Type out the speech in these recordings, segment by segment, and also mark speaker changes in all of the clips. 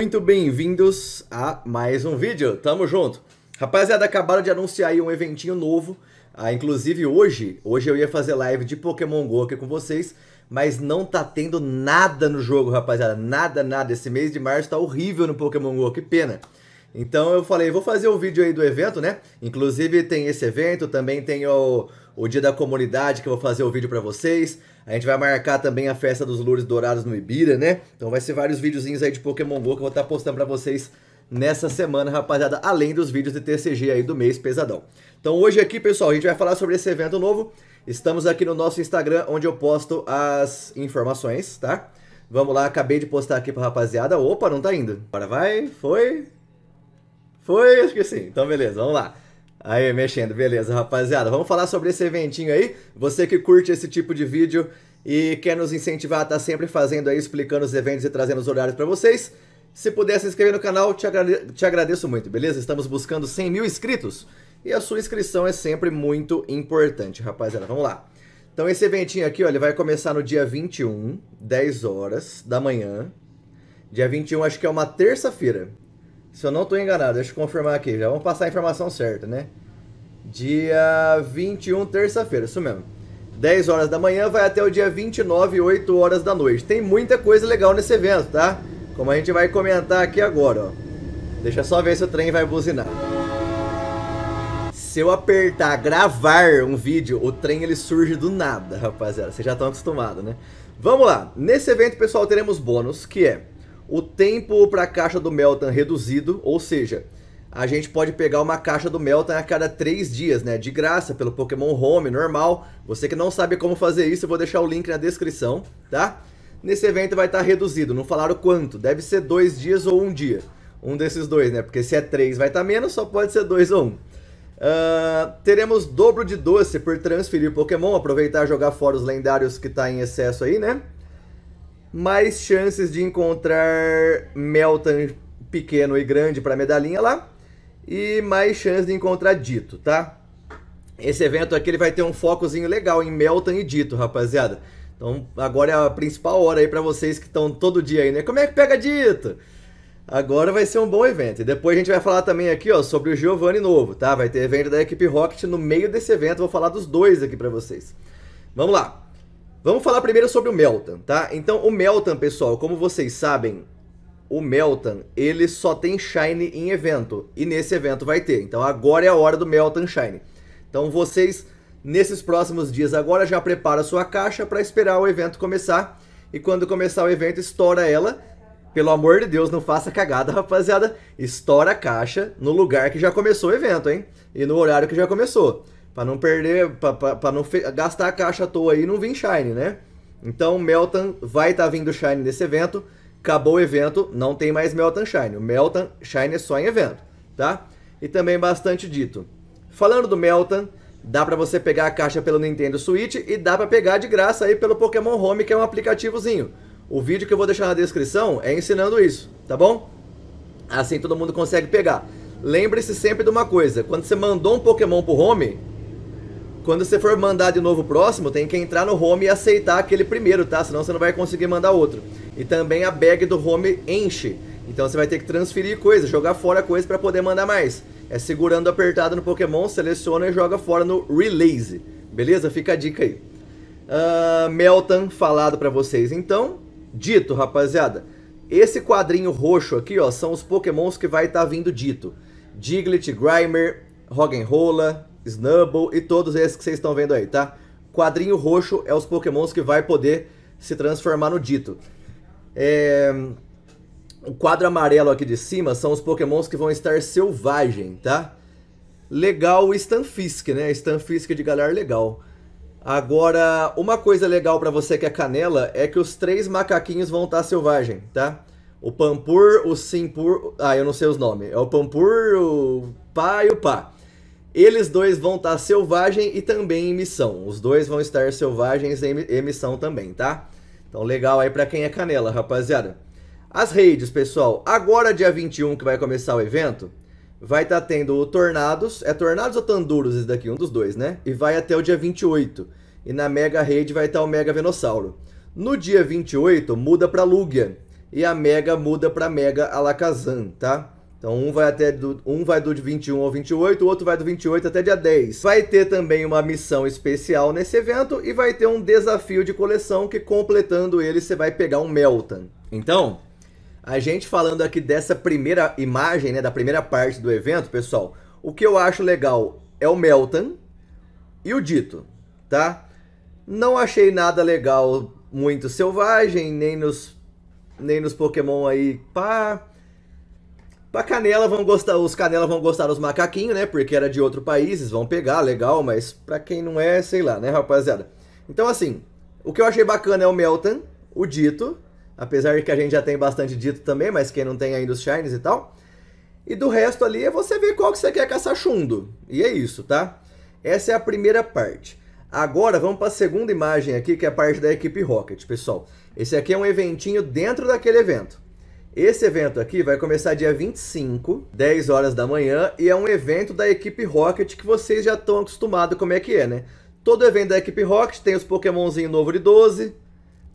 Speaker 1: Muito bem-vindos a mais um vídeo, tamo junto! Rapaziada, acabaram de anunciar aí um eventinho novo, ah, inclusive hoje, hoje eu ia fazer live de Pokémon GO aqui com vocês, mas não tá tendo nada no jogo, rapaziada, nada, nada, esse mês de março tá horrível no Pokémon GO, que pena! Então eu falei, vou fazer o um vídeo aí do evento, né? Inclusive tem esse evento, também tem o, o dia da comunidade que eu vou fazer o vídeo para vocês. A gente vai marcar também a festa dos Lures Dourados no Ibira, né? Então vai ser vários videozinhos aí de Pokémon GO que eu vou estar tá postando para vocês nessa semana, rapaziada, além dos vídeos de TCG aí do mês pesadão. Então hoje aqui, pessoal, a gente vai falar sobre esse evento novo. Estamos aqui no nosso Instagram, onde eu posto as informações, tá? Vamos lá, acabei de postar aqui pra rapaziada. Opa, não tá indo. Agora vai, foi... Foi, acho que sim. Então, beleza, vamos lá. Aí, mexendo, beleza, rapaziada. Vamos falar sobre esse eventinho aí. Você que curte esse tipo de vídeo e quer nos incentivar a estar tá sempre fazendo aí, explicando os eventos e trazendo os horários para vocês. Se puder se inscrever no canal, te, agrade te agradeço muito, beleza? Estamos buscando 100 mil inscritos e a sua inscrição é sempre muito importante, rapaziada. Vamos lá. Então esse eventinho aqui, ó, ele vai começar no dia 21, 10 horas da manhã. Dia 21 acho que é uma terça-feira. Se eu não estou enganado, deixa eu confirmar aqui, já vamos passar a informação certa, né? Dia 21, terça-feira, isso mesmo. 10 horas da manhã vai até o dia 29, 8 horas da noite. Tem muita coisa legal nesse evento, tá? Como a gente vai comentar aqui agora, ó. Deixa só ver se o trem vai buzinar. Se eu apertar gravar um vídeo, o trem ele surge do nada, rapaziada. Vocês já estão acostumados, né? Vamos lá. Nesse evento, pessoal, teremos bônus, que é o tempo para a caixa do Meltan reduzido, ou seja, a gente pode pegar uma caixa do Meltan a cada 3 dias, né? De graça, pelo Pokémon Home, normal. Você que não sabe como fazer isso, eu vou deixar o link na descrição, tá? Nesse evento vai estar tá reduzido, não falaram quanto, deve ser 2 dias ou 1 um dia. Um desses dois, né? Porque se é 3 vai estar tá menos, só pode ser 2 ou 1. Um. Uh, teremos dobro de doce por transferir Pokémon, aproveitar e jogar fora os lendários que está em excesso aí, né? mais chances de encontrar Meltan pequeno e grande para medalhinha lá e mais chances de encontrar Dito, tá? Esse evento aqui ele vai ter um focozinho legal em Meltan e Dito, rapaziada. Então agora é a principal hora aí para vocês que estão todo dia aí, né? Como é que pega Dito? Agora vai ser um bom evento. E depois a gente vai falar também aqui, ó, sobre o Giovanni novo, tá? Vai ter evento da equipe Rocket no meio desse evento. Vou falar dos dois aqui para vocês. Vamos lá. Vamos falar primeiro sobre o Meltan, tá? Então, o Meltan, pessoal, como vocês sabem, o Meltan, ele só tem Shine em evento. E nesse evento vai ter. Então, agora é a hora do Meltan Shine. Então, vocês, nesses próximos dias agora, já prepara sua caixa para esperar o evento começar. E quando começar o evento, estoura ela. Pelo amor de Deus, não faça cagada, rapaziada. Estoura a caixa no lugar que já começou o evento, hein? E no horário que já começou. Pra não perder, pra, não gastar a caixa à toa aí e não vir Shine, né? Então Meltan vai estar tá vindo Shine nesse evento. Acabou o evento, não tem mais Meltan Shine. O Meltan Shine é só em evento, tá? E também bastante dito. Falando do Meltan, dá para você pegar a caixa pelo Nintendo Switch e dá para pegar de graça aí pelo Pokémon Home, que é um aplicativozinho. O vídeo que eu vou deixar na descrição é ensinando isso, tá bom? Assim todo mundo consegue pegar. Lembre-se sempre de uma coisa, quando você mandou um Pokémon pro Home, quando você for mandar de novo o próximo, tem que entrar no home e aceitar aquele primeiro, tá? Senão você não vai conseguir mandar outro. E também a bag do home enche. Então você vai ter que transferir coisa, jogar fora coisa para poder mandar mais. É segurando apertado no Pokémon, seleciona e joga fora no Release. Beleza? Fica a dica aí. Uh, Meltan falado para vocês então. Dito, rapaziada. Esse quadrinho roxo aqui, ó, são os pokémons que vai estar tá vindo dito. Diglett, Grimer, Roggenrola, Snubble e todos esses que vocês estão vendo aí, tá? Quadrinho roxo é os pokémons que vai poder se transformar no dito. É... O quadro amarelo aqui de cima são os pokémons que vão estar selvagem, tá? Legal o Stanfisk, né? Stanfisk de galera legal. Agora, uma coisa legal para você que é canela é que os três macaquinhos vão estar tá selvagem, tá? O Pampur, o Simpur... Ah, eu não sei os nomes. É o Pampur, o Pá e o Pá. Eles dois vão estar tá selvagem e também em missão. Os dois vão estar selvagens em missão também, tá? Então legal aí para quem é canela, rapaziada. As redes, pessoal. Agora dia 21 que vai começar o evento, vai estar tá tendo o Tornados, é Tornados ou Tanduros esse daqui, um dos dois, né? E vai até o dia 28. E na Mega Rede vai estar tá o Mega Venossauro. No dia 28 muda para Lugia e a Mega muda para Mega Alakazam, tá? Então um vai até do, um vai do 21 ao 28, o outro vai do 28 até dia 10. Vai ter também uma missão especial nesse evento e vai ter um desafio de coleção que completando ele você vai pegar um Meltan. Então, a gente falando aqui dessa primeira imagem, né, da primeira parte do evento, pessoal, o que eu acho legal é o Meltan e o Dito, tá? Não achei nada legal muito selvagem, nem nos nem nos Pokémon aí, pá. Pra canela vão gostar, os canela vão gostar dos macaquinhos, né? Porque era de outro país, eles vão pegar, legal, mas pra quem não é, sei lá, né, rapaziada? Então, assim, o que eu achei bacana é o Melton, o Dito, apesar de que a gente já tem bastante Dito também, mas quem não tem ainda os Shines e tal. E do resto ali é você ver qual que você quer caçar chundo. E é isso, tá? Essa é a primeira parte. Agora vamos para a segunda imagem aqui, que é a parte da equipe Rocket, pessoal. Esse aqui é um eventinho dentro daquele evento. Esse evento aqui vai começar dia 25, 10 horas da manhã, e é um evento da equipe Rocket que vocês já estão acostumados como é que é, né? Todo evento da equipe Rocket tem os Pokémonzinho novo de 12,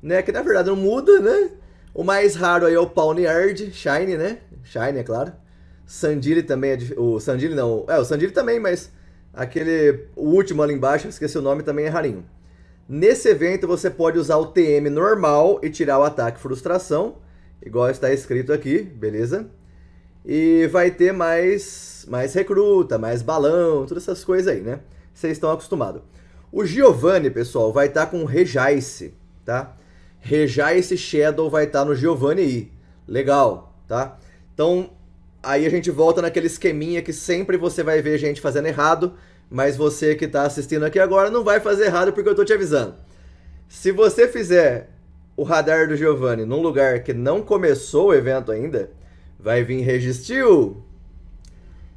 Speaker 1: né? Que na verdade não muda, né? O mais raro aí é o Pawniard, Shine, né? Shine, é claro. Sandile também é... Dif... O Sandile não... É, o Sandile também, mas aquele... O último ali embaixo, esqueci o nome, também é rarinho. Nesse evento você pode usar o TM normal e tirar o ataque frustração igual está escrito aqui, beleza? E vai ter mais, mais recruta, mais balão, todas essas coisas aí, né? Vocês estão acostumados. O Giovanni, pessoal, vai estar tá com Rejaice, tá? Rejaice Shadow vai estar tá no Giovanni aí. Legal, tá? Então, aí a gente volta naquele esqueminha que sempre você vai ver gente fazendo errado, mas você que está assistindo aqui agora não vai fazer errado porque eu estou te avisando. Se você fizer o radar do Giovanni num lugar que não começou o evento ainda, vai vir registiu.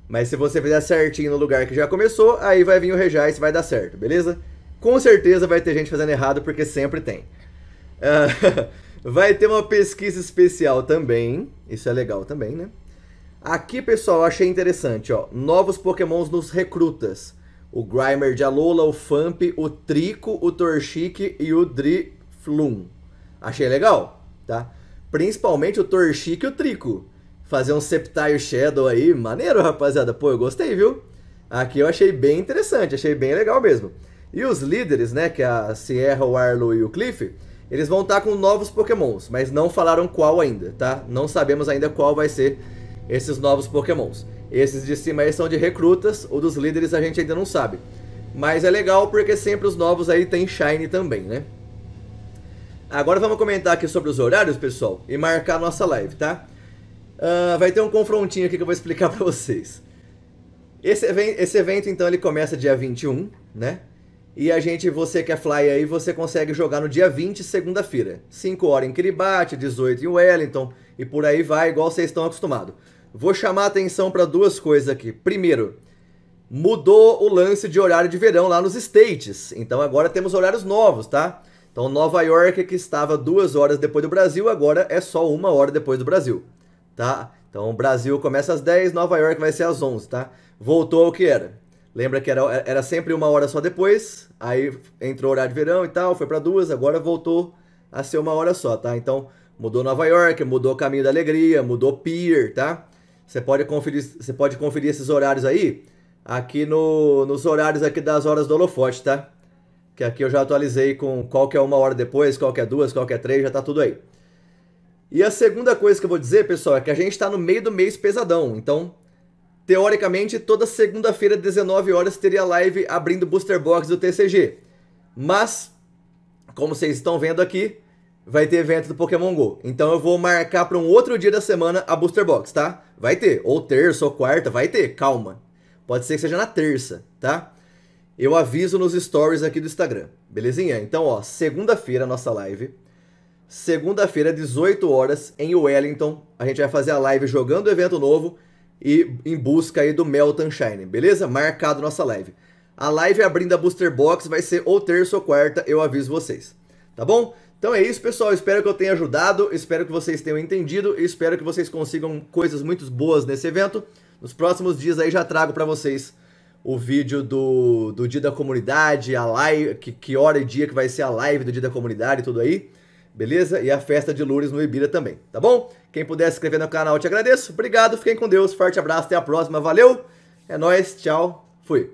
Speaker 1: Mas se você fizer certinho no lugar que já começou, aí vai vir o rejais e vai dar certo, beleza? Com certeza vai ter gente fazendo errado, porque sempre tem. Uh, vai ter uma pesquisa especial também. Isso é legal também, né? Aqui, pessoal, achei interessante, ó. Novos pokémons nos recrutas. O Grimer de Alola, o Famp, o Trico, o Torchic e o Drifloon. Achei legal, tá? Principalmente o Torchic e o Trico. Fazer um Sceptile Shadow aí, maneiro, rapaziada. Pô, eu gostei, viu? Aqui eu achei bem interessante, achei bem legal mesmo. E os líderes, né, que é a Sierra, o Arlo e o Cliff, eles vão estar tá com novos pokémons, mas não falaram qual ainda, tá? Não sabemos ainda qual vai ser esses novos pokémons. Esses de cima aí são de recrutas, o dos líderes a gente ainda não sabe. Mas é legal porque sempre os novos aí tem Shine também, né? Agora vamos comentar aqui sobre os horários, pessoal, e marcar a nossa live, tá? Uh, vai ter um confrontinho aqui que eu vou explicar para vocês. Esse evento, esse evento, então, ele começa dia 21, né? E a gente, você que é fly aí, você consegue jogar no dia 20, segunda-feira. 5 horas em Kiribati, 18 em Wellington, e por aí vai, igual vocês estão acostumados. Vou chamar a atenção para duas coisas aqui. Primeiro, mudou o lance de horário de verão lá nos States. Então agora temos horários novos, tá? Então, Nova York, que estava duas horas depois do Brasil, agora é só uma hora depois do Brasil, tá? Então, o Brasil começa às 10, Nova York vai ser às 11, tá? Voltou ao que era. Lembra que era, era sempre uma hora só depois, aí entrou horário de verão e tal, foi para duas, agora voltou a ser uma hora só, tá? Então, mudou Nova York, mudou Caminho da Alegria, mudou Pier, tá? Você pode conferir, você pode conferir esses horários aí aqui no, nos horários aqui das horas do holofote, tá? que aqui eu já atualizei com qual que é uma hora depois, qual que é duas, qual que é três, já está tudo aí. E a segunda coisa que eu vou dizer, pessoal, é que a gente está no meio do mês pesadão. Então, teoricamente, toda segunda-feira, 19 horas, teria live abrindo Booster Box do TCG. Mas, como vocês estão vendo aqui, vai ter evento do Pokémon GO. Então eu vou marcar para um outro dia da semana a Booster Box, tá? Vai ter. Ou terça, ou quarta, vai ter. Calma. Pode ser que seja na terça, tá? eu aviso nos stories aqui do Instagram, belezinha? Então, ó, segunda-feira nossa live. Segunda-feira, 18 horas, em Wellington, a gente vai fazer a live jogando o evento novo e em busca aí do Melton Shine, beleza? Marcado nossa live. A live abrindo a Booster Box vai ser ou terça ou quarta, eu aviso vocês, tá bom? Então é isso, pessoal. Espero que eu tenha ajudado, espero que vocês tenham entendido e espero que vocês consigam coisas muito boas nesse evento. Nos próximos dias aí já trago para vocês o vídeo do, do dia da comunidade, a live, que, que hora e dia que vai ser a live do dia da comunidade e tudo aí, beleza? E a festa de Lourdes no Ibira também, tá bom? Quem puder se inscrever no canal, eu te agradeço. Obrigado, fiquem com Deus, forte abraço, até a próxima, valeu, é nóis, tchau, fui.